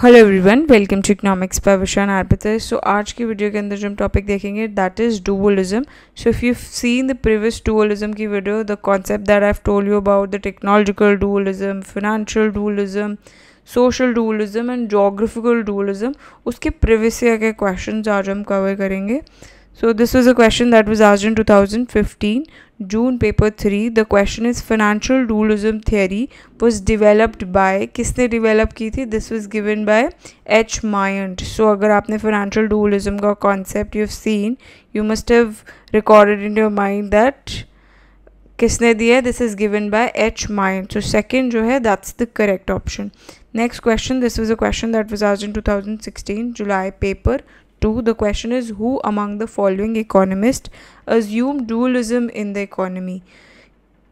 Hello everyone welcome to economics पर विशान आर्पितर सो आज की वीडियो के अंदर जो हम टॉपिक देखेंगे that is dualism so if you seen the previous dualism की video the concept that I told you about the technological dualism financial dualism social dualism and geographical dualism उसके प्रीवियस ईयर के question आज हम cover करेंगे so this was a question that was आज in two thousand fifteen June paper three the question is financial dualism theory was developed by किसने develop की थी this was given by H Myint so अगर आपने financial dualism का concept you seen you must have recorded in your mind that किसने दिया this is given by H Myint so second जो है that's the correct option next question this was a question that was आज in two thousand sixteen July paper two the question is who among the following economist assume dualism in the economy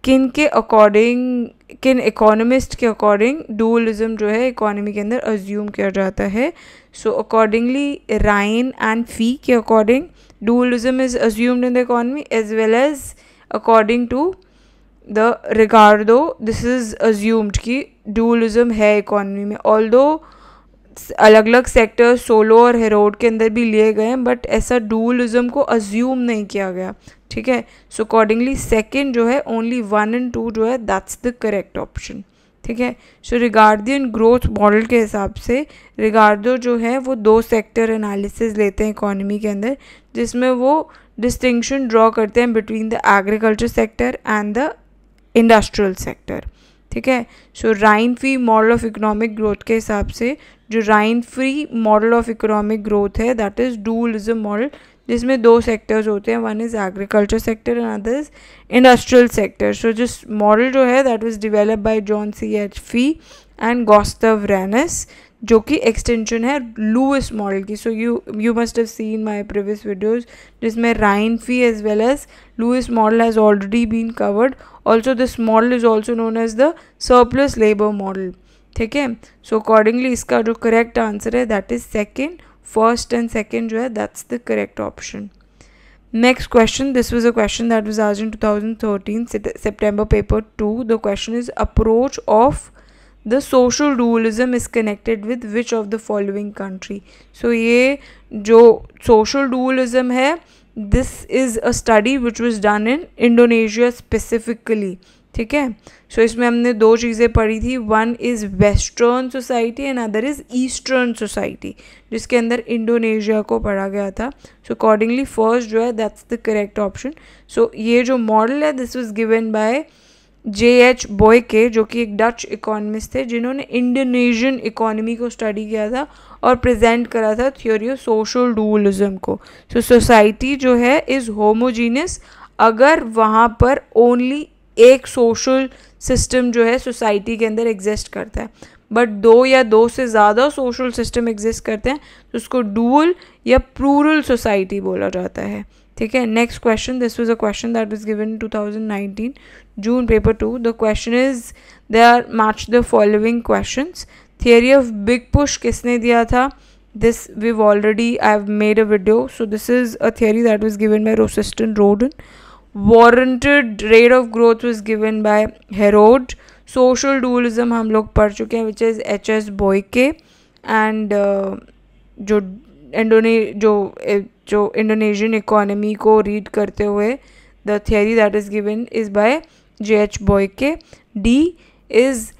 किन के according किन economist के according डूलिज्म जो है economy के अंदर assume किया जाता है so accordingly Ryan and Fei के according dualism is assumed in the economy as well as according to the Ricardo this is assumed कि डूलिज्म है इकोनॉमी में ऑल दो अलग अलग सेक्टर सोलो और हेरोड के अंदर भी लिए गए हैं बट ऐसा डूलिज्म को अज्यूम नहीं किया गया ठीक है सो अकॉर्डिंगली सेकेंड जो है ओनली वन एंड टू जो है दैट्स द करेक्ट ऑप्शन ठीक है सो रिगार्डियन ग्रोथ मॉडल के हिसाब से रिगार्डो जो है वो दो सेक्टर एनालिसिस लेते हैं इकोनॉमी के अंदर जिसमें वो डिस्टिंक्शन ड्रॉ करते हैं between the agriculture sector and the industrial sector ठीक है so Ranis Fei model of economic growth के हिसाब से जो Ranis Fei model of economic growth है दैट इज़ डूलिज्म मॉडल जिसमें दो सेक्टर्स होते हैं one is agriculture sector and other is industrial sector so जिस मॉडल जो है that was develop by John C H Fei and Gustav Ranis जो कि एक्सटेंशन है लूस मॉडल की so you you must have seen my previous videos जिसमें Ranis Fei as well as Lewis model has already been covered also this model is also known as the surplus labour model ठीक है so accordingly इसका जो correct answer है that is second first and second जो है that's the correct option next question this was a question that was आज in two thousand thirteen September paper two the question is approach of the social dualism is connected with which of the following country so ये जो social dualism है this is a study which was done in Indonesia specifically ठीक है so इसमें हमने दो चीज़ें पढ़ी थी one is western society and other is eastern society जिसके अंदर इंडोनेशिया को पढ़ा गया था सो अकॉर्डिंगली फर्स्ट जो है that's the correct option so ये जो मॉडल है this was given by J H Boeke जो कि एक डच इकोनमिस्ट थे जिन्होंने इंडोनेशियन इकोनॉमी को स्टडी किया था और प्रेजेंट करा था थ्योरी ऑफ सोशल डूलिज्म को सो so, सोसाइटी जो है इज़ होमोजीनियस अगर वहाँ पर ओनली एक सोशल सिस्टम जो है सोसाइटी के अंदर एग्जिस्ट करता है बट दो या दो से ज़्यादा सोशल सिस्टम एग्जिस्ट करते हैं तो उसको डूअल या प्रूरल सोसाइटी बोला जाता है ठीक है next question this was a question that was given 2019 June paper two the question is they are match the following questions theory of big push किसने दिया था this we already I have made a video so this is a theory that was given by Rosenstein Rodan warranted rate of growth was given by Harrod social dualism हम लोग पढ़ चुके हैं which is H S Boeke and जो इंडोने जो जो Indonesian economy को रीड करते हुए the theory that is given is by J H Boeke D is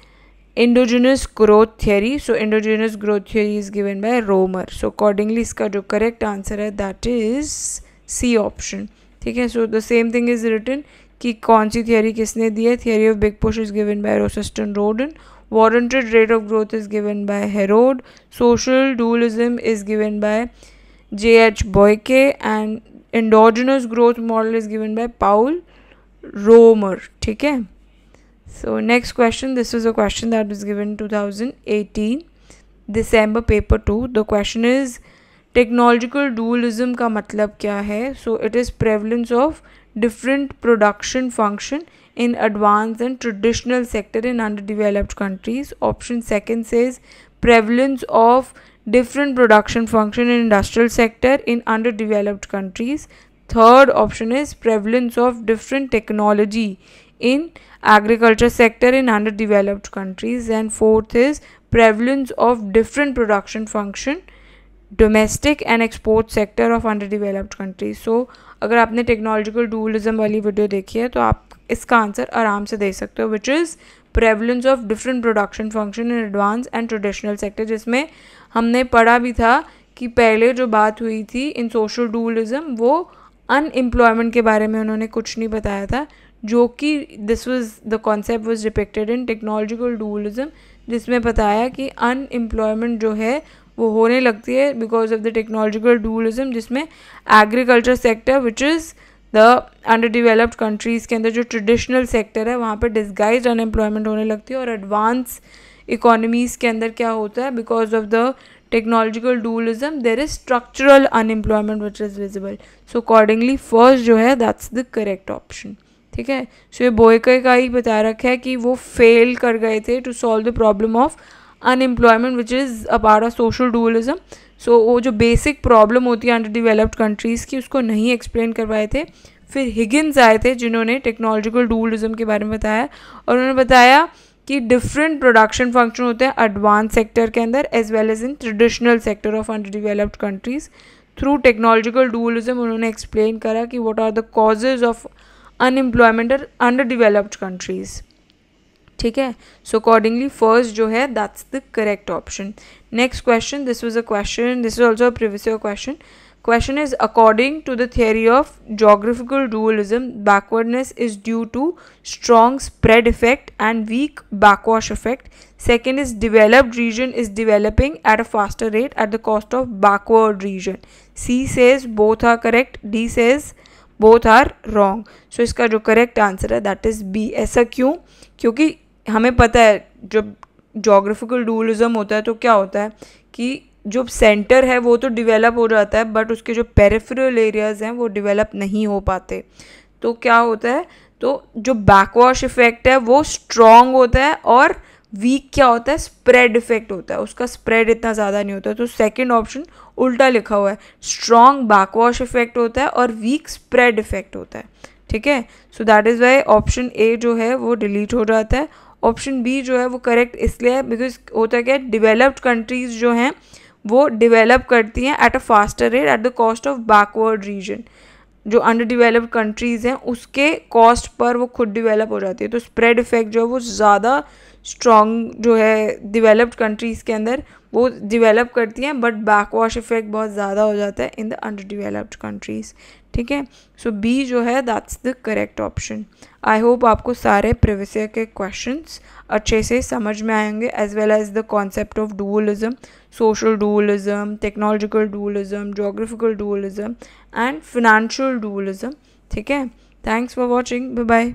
endogenous growth theory so endogenous growth theory is given by Romer so accordingly इसका जो correct answer है that is C option ठीक है so the same thing is written कि कौन सी theory किसने दी है theory of big push is given by Rosenstein warranted rate of growth is given by Herod. Social dualism is given by J.H. Boyke and endogenous growth model is given by Paul Romer. ठीक है So next question. This was a question that was given 2018 December paper 2. The question is technological dualism का मतलब क्या है so it is prevalence of different production function in advance and traditional sector in under developed countries option second is prevalence of different production function in industrial sector in under developed countries third option is prevalence of different technology in agriculture sector in under developed countries and fourth is prevalence of different production function domestic and export sector of under developed countries so अगर आपने technological डूलिज्म वाली video देखी है तो आप इसका answer आराम से दे सकते हो which is prevalence of different production function in advance and traditional sector जिसमें हमने पढ़ा भी था कि पहले जो बात हुई थी इन सोशल डूलिज्म वो अनएम्प्लॉयमेंट के बारे में उन्होंने कुछ नहीं बताया था जो कि this was the concept was depicted in technological dualism जिसमें बताया कि अनएम्प्लॉयमेंट जो है वो होने लगती है because of the technological dualism जिसमें agriculture sector which is the under developed countries के अंदर जो ट्रेडिशनल सेक्टर है वहाँ पर डिस्गाइज अनएम्प्लॉयमेंट होने लगती है और एडवांस इकोनॉमीज़ के अंदर क्या होता है because of the technological dualism there is structural unemployment which is visible so accordingly first जो है दैट्स द करेक्ट ऑप्शन ठीक है सो ये बोयकर का ही बता रखा है कि वो फेल कर गए थे to solve the problem of unemployment which is a part of social dualism so वो जो बेसिक प्रॉब्लम होती है अंडर डिवेलप्ड कंट्रीज़ की उसको नहीं एक्सप्लेन करवाए थे फिर हिगिन्स आए थे जिन्होंने टेक्नोलॉजिकल डूलिज्म के बारे में बताया और उन्होंने बताया कि डिफरेंट प्रोडक्शन फंक्शन होते हैं एडवांस सेक्टर के अंदर as well as in traditional sector of under developed countries through technological dualism उन्होंने एक्सप्लेन करा कि what are the causes of unemployment under developed countries ठीक है सो अकॉर्डिंगली फर्स्ट जो है that's the correct option next question this was a question this is also a previous question question is according to the theory of geographical ruralism backwardness is due to strong spread effect and week backwash effect second is developed region is developing at a faster rate at the cost of backward region C says both are correct D says both are wrong so इसका जो correct answer है that is B ऐसा क्यों क्योंकि हमें पता है जब जोग्राफिकल डूलिज़म होता है तो क्या होता है कि जो सेंटर है वो तो डिवेलप हो जाता है बट उसके जो पेरिफेरल एरियाज़ हैं वो डिवेलप नहीं हो पाते तो क्या होता है तो जो बैकवॉश इफ़ेक्ट है वो स्ट्रॉन्ग होता है और वीक क्या होता है स्प्रेड इफेक्ट होता है उसका स्प्रेड इतना ज़्यादा नहीं होता तो सेकेंड ऑप्शन उल्टा लिखा हुआ है स्ट्रॉन्ग बैकवॉश इफेक्ट होता है और वीक स्प्रेड इफेक्ट होता है ठीक है so that is why option A जो है वो डिलीट हो जाता है ऑप्शन बी जो है वो करेक्ट इसलिए है बिकॉज होता क्या है डिवेलप्ड कंट्रीज़ जो हैं वो डिवेलप करती हैं at a faster rate at the cost of backward region जो अंडर डिवेलप्ड कंट्रीज़ हैं उसके कॉस्ट पर वो खुद डिवेलप हो जाती है तो स्प्रेड इफेक्ट जो है वो ज़्यादा स्ट्रॉन्ग जो है डिवेलप्ड कंट्रीज़ के अंदर वो डिवेलप करती हैं बट बैकवॉश इफेक्ट बहुत ज़्यादा हो जाता है in the under developed countries ठीक है सो बी जो है that's the correct option I hope आपको सारे प्रिविसियर के क्वेश्चंस अच्छे से समझ में आएंगे as well as the concept of dualism social dualism technological dualism geographical dualism and financial dualism ठीक है thanks for watching bye bye